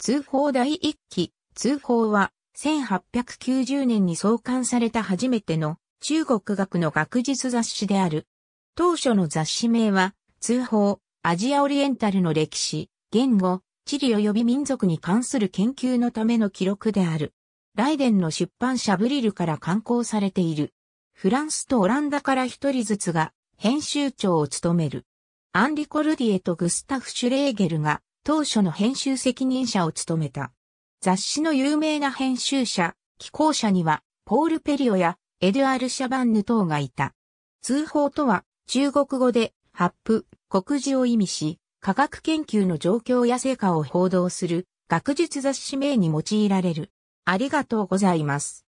通報第1期、通報は、1890年に創刊された初めての中国学の学術雑誌である。当初の雑誌名は、通報、アジアオリエンタルの歴史、言語、地理及び民族に関する研究のための記録である。ライデンの出版社ブリルから刊行されている。フランスとオランダから一人ずつが編集長を務める。アンリ・コルディエとグスタフ・シュレーゲルが当初の編集責任者を務めた。雑誌の有名な編集者、寄稿者には、ポール・ペリオやエドゥアール・シャバンヌ等がいた。通報とは、中国語で、発布、告示を意味し、科学研究の状況や成果を報道する、学術雑誌名に用いられる。ありがとうございます。